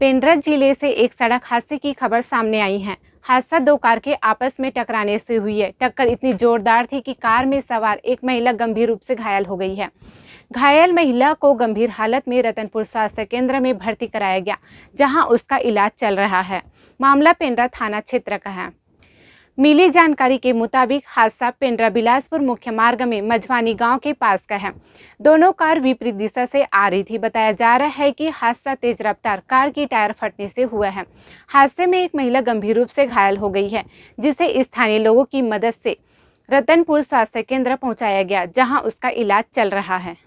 पेंड्रा जिले से एक सड़क हादसे की खबर सामने आई है हादसा दो कार के आपस में टकराने से हुई है टक्कर इतनी जोरदार थी कि कार में सवार एक महिला गंभीर रूप से घायल हो गई है घायल महिला को गंभीर हालत में रतनपुर स्वास्थ्य केंद्र में भर्ती कराया गया जहां उसका इलाज चल रहा है मामला पेंड्रा थाना क्षेत्र का है मिली जानकारी के मुताबिक हादसा पेंड्रा बिलासपुर मुख्य मार्ग में मझवानी गांव के पास का है दोनों कार विपरीत दिशा से आ रही थी बताया जा रहा है कि हादसा तेज रफ्तार कार की टायर फटने से हुआ है हादसे में एक महिला गंभीर रूप से घायल हो गई है जिसे स्थानीय लोगों की मदद से रतनपुर स्वास्थ्य केंद्र पहुँचाया गया जहाँ उसका इलाज चल रहा है